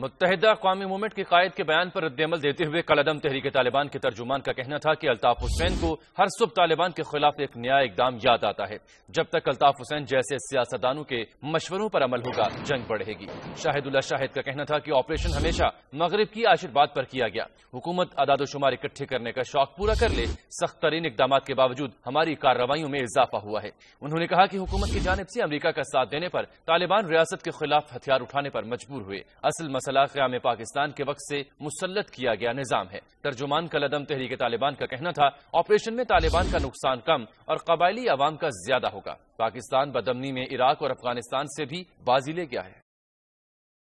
मुतहदा कौमी मूवमेंट के कायद के बयान पर रद्दमल देते हुए कलदम तहरीक तालिबान के तर्जुमान का कहना था कि अल्ताफ हुसैन को हर सुबह तालिबान के खिलाफ एक नया इकदाम याद आता है जब तक अल्ताफ हुसैन जैसे सियासतदानों के मशवरों पर अमल होगा जंग बढ़ेगी शाहिदुल्ला शाहिद का कहना था कि ऑपरेशन हमेशा मगरब की आशीर्वाद पर किया गया हुकूमत अदादोशुमार इकट्ठे करने का शौक पूरा कर ले सख्त तरीन इकदाम के बावजूद हमारी कार्रवाइयों में इजाफा हुआ है उन्होंने कहा कि हुकूमत की जानब से अमरीका का साथ देने पर तालिबान रियासत के खिलाफ हथियार उठाने पर मजबूर हुए असल मसला क्याम पाकिस्तान के वक्त से मुसलत किया गया निज़ाम है तर्जुमान लदम तहरीक तालिबान का कहना था ऑपरेशन में तालिबान का नुकसान कम और कबायली आवाम का ज्यादा होगा पाकिस्तान बदमनी में इराक और अफगानिस्तान से भी बाजी ले गया है